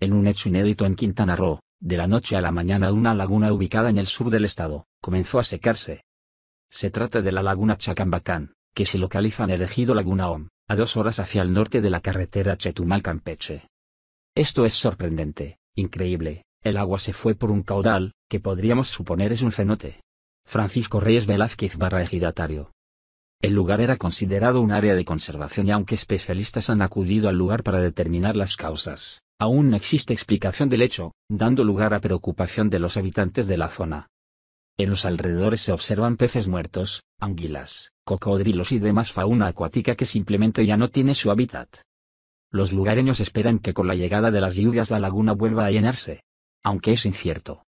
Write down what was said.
en un hecho inédito en Quintana Roo, de la noche a la mañana una laguna ubicada en el sur del estado, comenzó a secarse. Se trata de la laguna Chacambacán, que se localiza en el ejido Laguna Om, a dos horas hacia el norte de la carretera Chetumal-Campeche. Esto es sorprendente, increíble, el agua se fue por un caudal, que podríamos suponer es un cenote. Francisco Reyes Velázquez barra ejidatario, el lugar era considerado un área de conservación y aunque especialistas han acudido al lugar para determinar las causas, aún no existe explicación del hecho, dando lugar a preocupación de los habitantes de la zona. En los alrededores se observan peces muertos, anguilas, cocodrilos y demás fauna acuática que simplemente ya no tiene su hábitat. Los lugareños esperan que con la llegada de las lluvias la laguna vuelva a llenarse. Aunque es incierto.